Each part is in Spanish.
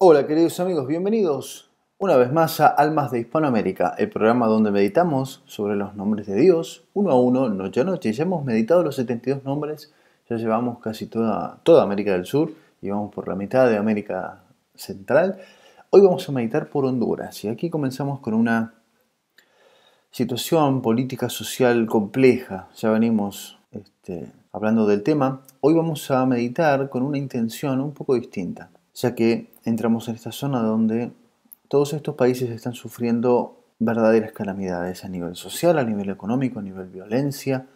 Hola queridos amigos, bienvenidos una vez más a Almas de Hispanoamérica, el programa donde meditamos sobre los nombres de Dios uno a uno, noche a noche. Ya hemos meditado los 72 nombres, ya llevamos casi toda, toda América del Sur y vamos por la mitad de América Central. Hoy vamos a meditar por Honduras y aquí comenzamos con una situación política social compleja. Ya venimos este, hablando del tema. Hoy vamos a meditar con una intención un poco distinta ya que entramos en esta zona donde todos estos países están sufriendo verdaderas calamidades a nivel social, a nivel económico, a nivel violencia.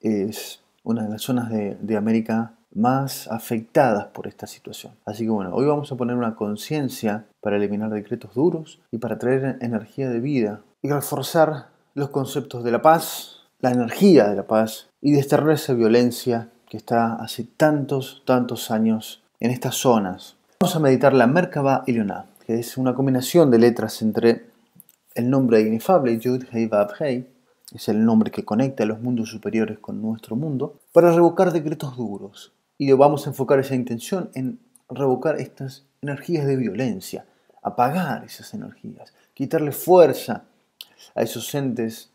Es una de las zonas de, de América más afectadas por esta situación. Así que bueno, hoy vamos a poner una conciencia para eliminar decretos duros y para traer energía de vida y reforzar los conceptos de la paz, la energía de la paz y desterrar esa violencia que está hace tantos, tantos años en estas zonas. Vamos a meditar la Merkaba y Leoná, que es una combinación de letras entre el nombre inefable, Yud Hei Vav Hei, es el nombre que conecta a los mundos superiores con nuestro mundo, para revocar decretos duros. Y vamos a enfocar esa intención en revocar estas energías de violencia, apagar esas energías, quitarle fuerza a esos entes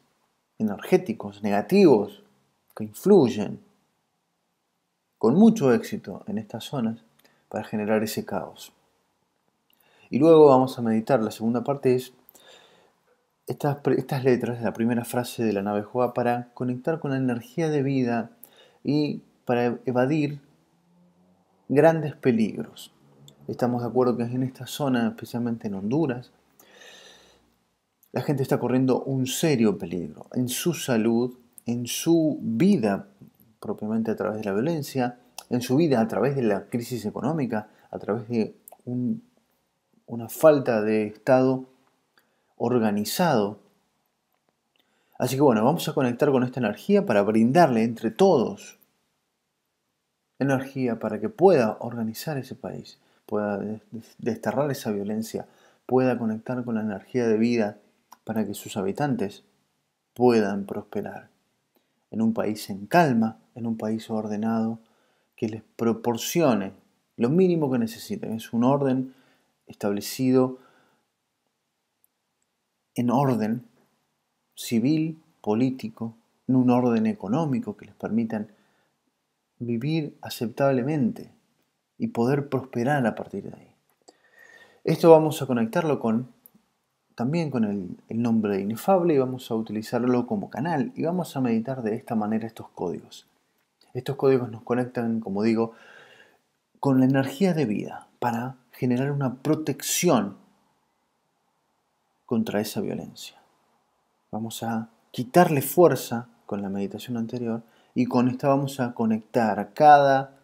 energéticos, negativos, que influyen con mucho éxito en estas zonas para generar ese caos. Y luego vamos a meditar, la segunda parte es estas, estas letras, la primera frase de la nave Joa, para conectar con la energía de vida y para evadir grandes peligros. Estamos de acuerdo que en esta zona, especialmente en Honduras, la gente está corriendo un serio peligro en su salud, en su vida, propiamente a través de la violencia, en su vida a través de la crisis económica, a través de una falta de Estado organizado. Así que bueno, vamos a conectar con esta energía para brindarle entre todos energía para que pueda organizar ese país, pueda desterrar esa violencia, pueda conectar con la energía de vida para que sus habitantes puedan prosperar en un país en calma, en un país ordenado, que les proporcione lo mínimo que necesitan. Es un orden establecido en orden civil, político, en un orden económico que les permitan vivir aceptablemente y poder prosperar a partir de ahí. Esto vamos a conectarlo con también con el nombre de inefable y vamos a utilizarlo como canal y vamos a meditar de esta manera estos códigos. Estos códigos nos conectan, como digo, con la energía de vida para generar una protección contra esa violencia. Vamos a quitarle fuerza con la meditación anterior y con esta vamos a conectar a cada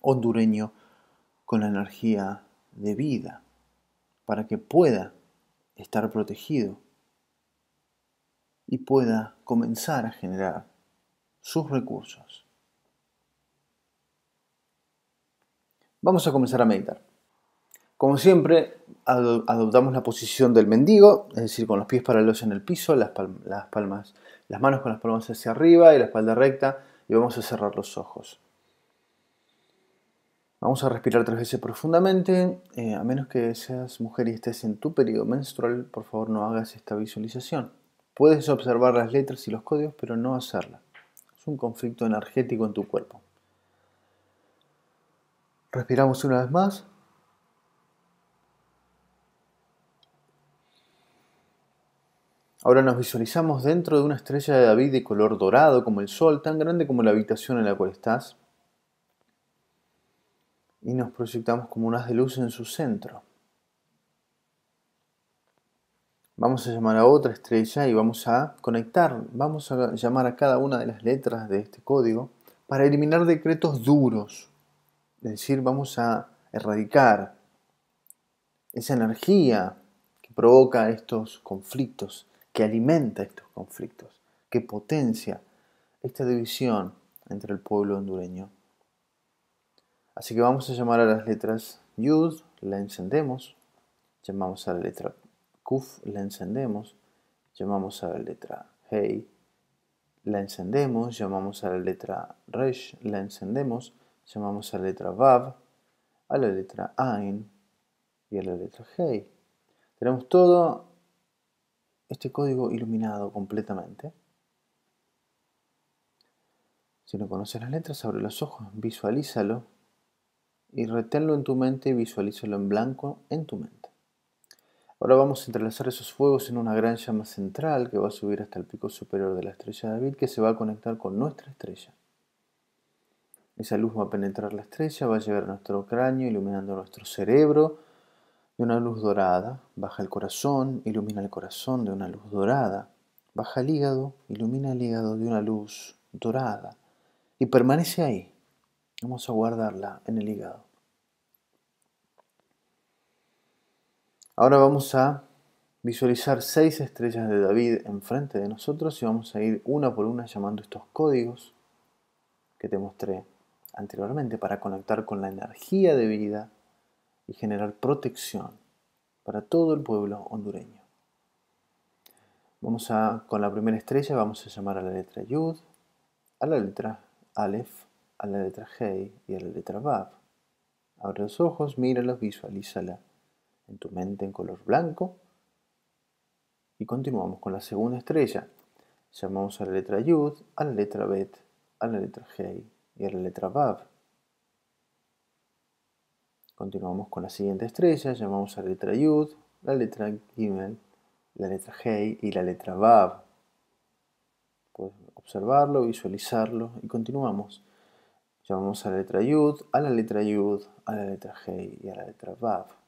hondureño con la energía de vida para que pueda estar protegido y pueda comenzar a generar sus recursos. Vamos a comenzar a meditar. Como siempre, adoptamos la posición del mendigo, es decir, con los pies paralelos en el piso, las, las, manos con las palmas hacia arriba y la espalda recta, y vamos a cerrar los ojos. Vamos a respirar tres veces profundamente. Eh, a menos que seas mujer y estés en tu periodo menstrual, por favor no hagas esta visualización. Puedes observar las letras y los códigos, pero no hacerla un conflicto energético en tu cuerpo. Respiramos una vez más. Ahora nos visualizamos dentro de una estrella de David de color dorado como el sol, tan grande como la habitación en la cual estás. Y nos proyectamos como un haz de luz en su centro. Vamos a llamar a otra estrella y vamos a conectar, vamos a llamar a cada una de las letras de este código para eliminar decretos duros. Es decir, vamos a erradicar esa energía que provoca estos conflictos, que alimenta estos conflictos, que potencia esta división entre el pueblo hondureño. Así que vamos a llamar a las letras Yud, la encendemos, llamamos a la letra la encendemos, llamamos a la letra Hey, la encendemos, llamamos a la letra RESH, la encendemos, llamamos a la letra VAV, a la letra AIN y a la letra Hey. Tenemos todo este código iluminado completamente. Si no conoces las letras, abre los ojos, visualízalo y reténlo en tu mente y visualízalo en blanco en tu mente. Ahora vamos a entrelazar esos fuegos en una gran llama central que va a subir hasta el pico superior de la estrella de David que se va a conectar con nuestra estrella. Esa luz va a penetrar la estrella, va a llegar a nuestro cráneo iluminando nuestro cerebro de una luz dorada, baja el corazón, ilumina el corazón de una luz dorada, baja el hígado, ilumina el hígado de una luz dorada y permanece ahí. Vamos a guardarla en el hígado. Ahora vamos a visualizar seis estrellas de David enfrente de nosotros y vamos a ir una por una llamando estos códigos que te mostré anteriormente para conectar con la energía de vida y generar protección para todo el pueblo hondureño. Vamos a, con la primera estrella vamos a llamar a la letra Yud, a la letra Aleph, a la letra Hei y a la letra Vav. Abre los ojos, míralos, visualízala en tu mente en color blanco. Y continuamos con la segunda estrella. Llamamos a la letra Yud, a la letra Bet, a la letra Hei y a la letra Vav. Continuamos con la siguiente estrella, llamamos a la letra Yud, la letra Gimel, la letra Hei y la letra Vav. Puedes observarlo, visualizarlo y continuamos. Llamamos a la letra Yud, a la letra Yud, a la letra Hei y a la letra Vav.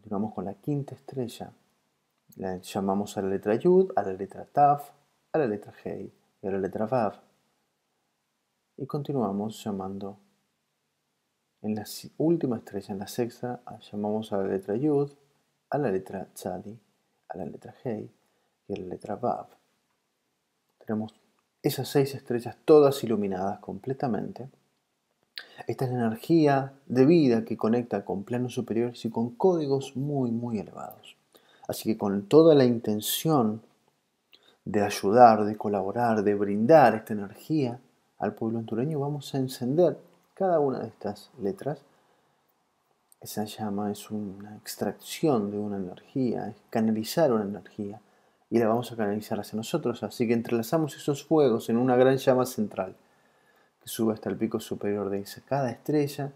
Continuamos con la quinta estrella. La llamamos a la letra Yud, a la letra Taf, a la letra Hei y a la letra Vav. Y continuamos llamando en la última estrella, en la sexta, llamamos a la letra Yud, a la letra Chadi a la letra Hei y a la letra Vav. Tenemos esas seis estrellas todas iluminadas completamente. Esta es la energía de vida que conecta con planos superiores y con códigos muy, muy elevados. Así que con toda la intención de ayudar, de colaborar, de brindar esta energía al pueblo entureño, vamos a encender cada una de estas letras. Esa llama es una extracción de una energía, es canalizar una energía y la vamos a canalizar hacia nosotros. Así que entrelazamos esos fuegos en una gran llama central que sube hasta el pico superior de cada estrella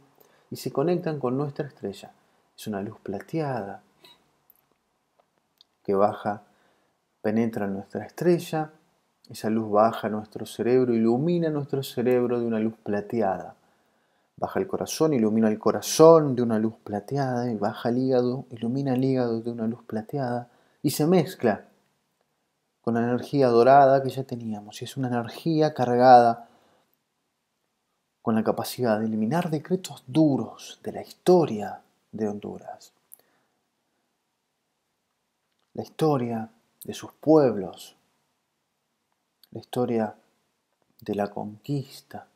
y se conectan con nuestra estrella. Es una luz plateada que baja, penetra en nuestra estrella, esa luz baja nuestro cerebro, ilumina nuestro cerebro de una luz plateada. Baja el corazón, ilumina el corazón de una luz plateada, y baja el hígado, ilumina el hígado de una luz plateada, y se mezcla con la energía dorada que ya teníamos. Y es una energía cargada con la capacidad de eliminar decretos duros de la historia de Honduras. La historia de sus pueblos, la historia de la conquista,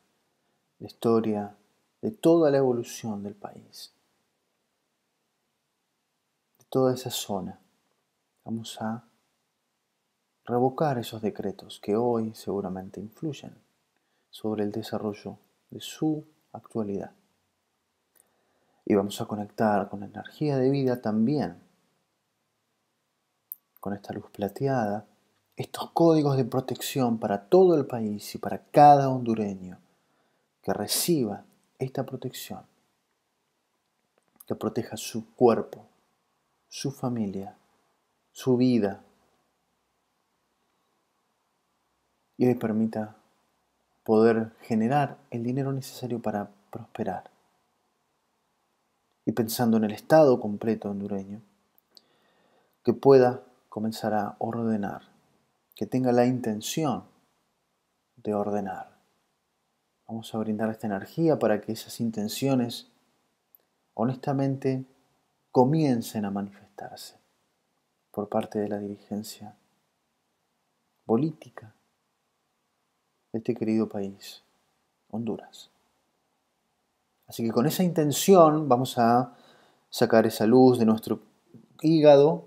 la historia de toda la evolución del país, de toda esa zona. Vamos a revocar esos decretos que hoy seguramente influyen sobre el desarrollo de su actualidad. Y vamos a conectar con la energía de vida también, con esta luz plateada, estos códigos de protección para todo el país y para cada hondureño que reciba esta protección, que proteja su cuerpo, su familia, su vida y le permita poder generar el dinero necesario para prosperar. Y pensando en el Estado completo hondureño, que pueda comenzar a ordenar, que tenga la intención de ordenar. Vamos a brindar esta energía para que esas intenciones honestamente comiencen a manifestarse por parte de la dirigencia política, este querido país, Honduras. Así que con esa intención vamos a sacar esa luz de nuestro hígado,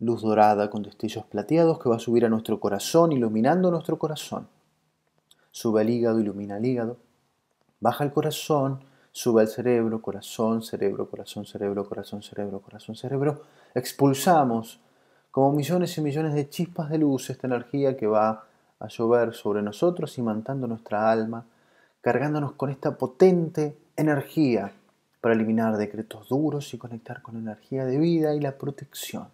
luz dorada con destellos plateados que va a subir a nuestro corazón, iluminando nuestro corazón. Sube al hígado, ilumina el hígado, baja al corazón, sube al cerebro, corazón, cerebro, corazón, cerebro, corazón, cerebro, corazón, cerebro. Expulsamos como millones y millones de chispas de luz esta energía que va a llover sobre nosotros y mantando nuestra alma, cargándonos con esta potente energía para eliminar decretos duros y conectar con energía de vida y la protección.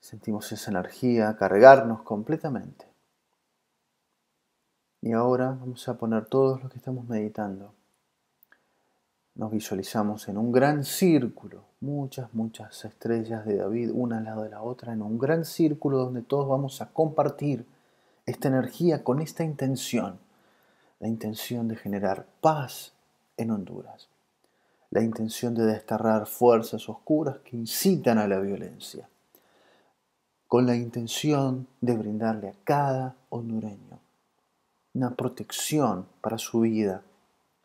Sentimos esa energía cargarnos completamente. Y ahora vamos a poner todos los que estamos meditando nos visualizamos en un gran círculo, muchas, muchas estrellas de David, una al lado de la otra, en un gran círculo donde todos vamos a compartir esta energía con esta intención, la intención de generar paz en Honduras, la intención de desterrar fuerzas oscuras que incitan a la violencia, con la intención de brindarle a cada hondureño una protección para su vida,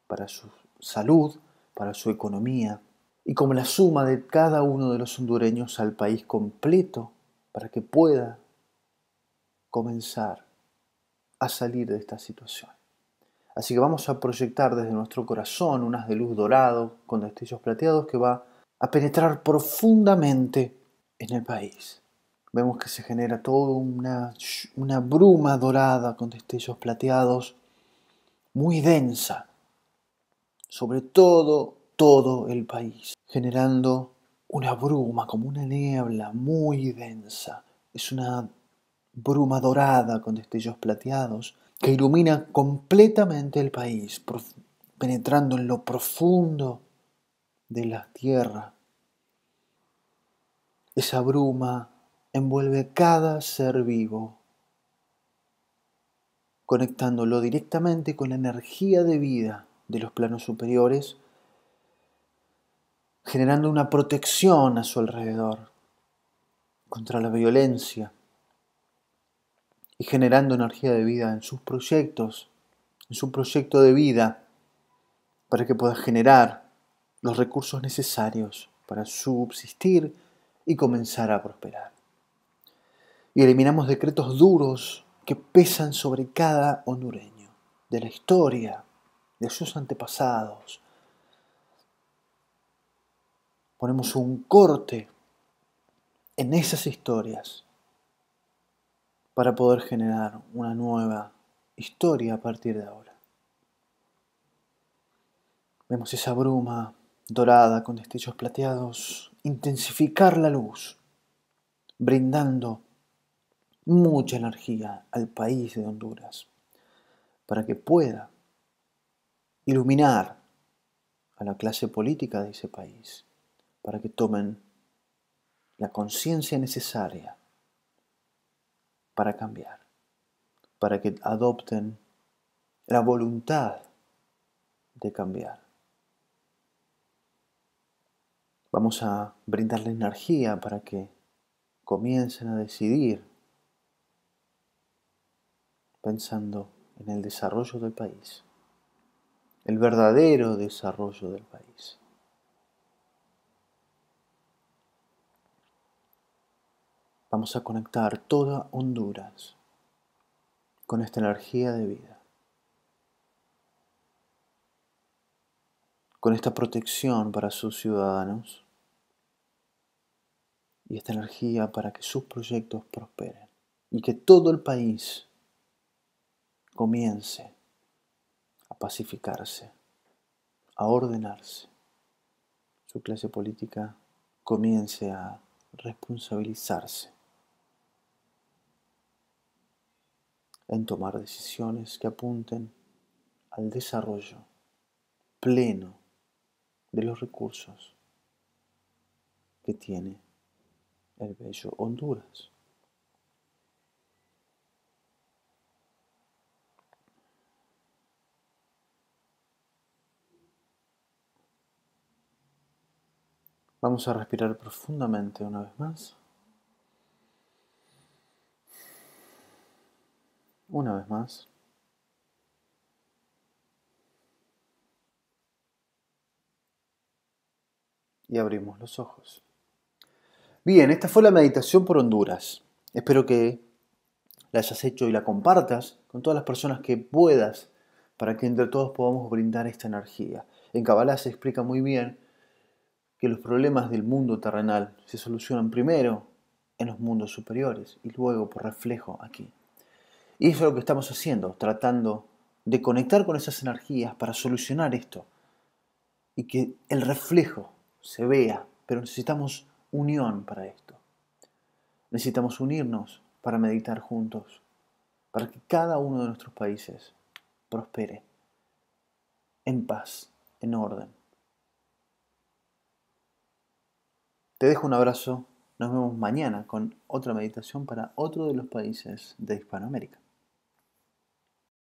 para su salud para su economía y como la suma de cada uno de los hondureños al país completo para que pueda comenzar a salir de esta situación. Así que vamos a proyectar desde nuestro corazón unas de luz dorado con destellos plateados que va a penetrar profundamente en el país. Vemos que se genera toda una, una bruma dorada con destellos plateados muy densa sobre todo, todo el país, generando una bruma, como una niebla muy densa. Es una bruma dorada con destellos plateados que ilumina completamente el país, penetrando en lo profundo de la tierra. Esa bruma envuelve cada ser vivo, conectándolo directamente con la energía de vida de los planos superiores, generando una protección a su alrededor contra la violencia y generando energía de vida en sus proyectos, en su proyecto de vida, para que pueda generar los recursos necesarios para subsistir y comenzar a prosperar. Y eliminamos decretos duros que pesan sobre cada hondureño de la historia de sus antepasados. Ponemos un corte en esas historias para poder generar una nueva historia a partir de ahora. Vemos esa bruma dorada con destellos plateados intensificar la luz, brindando mucha energía al país de Honduras para que pueda iluminar a la clase política de ese país para que tomen la conciencia necesaria para cambiar, para que adopten la voluntad de cambiar. Vamos a brindarle energía para que comiencen a decidir pensando en el desarrollo del país el verdadero desarrollo del país. Vamos a conectar toda Honduras con esta energía de vida, con esta protección para sus ciudadanos y esta energía para que sus proyectos prosperen y que todo el país comience pacificarse, a ordenarse. Su clase política comience a responsabilizarse en tomar decisiones que apunten al desarrollo pleno de los recursos que tiene el bello Honduras. Vamos a respirar profundamente una vez más. Una vez más. Y abrimos los ojos. Bien, esta fue la meditación por Honduras. Espero que la hayas hecho y la compartas con todas las personas que puedas para que entre todos podamos brindar esta energía. En Kabbalah se explica muy bien que los problemas del mundo terrenal se solucionan primero en los mundos superiores y luego por reflejo aquí. Y eso es lo que estamos haciendo, tratando de conectar con esas energías para solucionar esto y que el reflejo se vea, pero necesitamos unión para esto. Necesitamos unirnos para meditar juntos, para que cada uno de nuestros países prospere en paz, en orden Te dejo un abrazo. Nos vemos mañana con otra meditación para otro de los países de Hispanoamérica.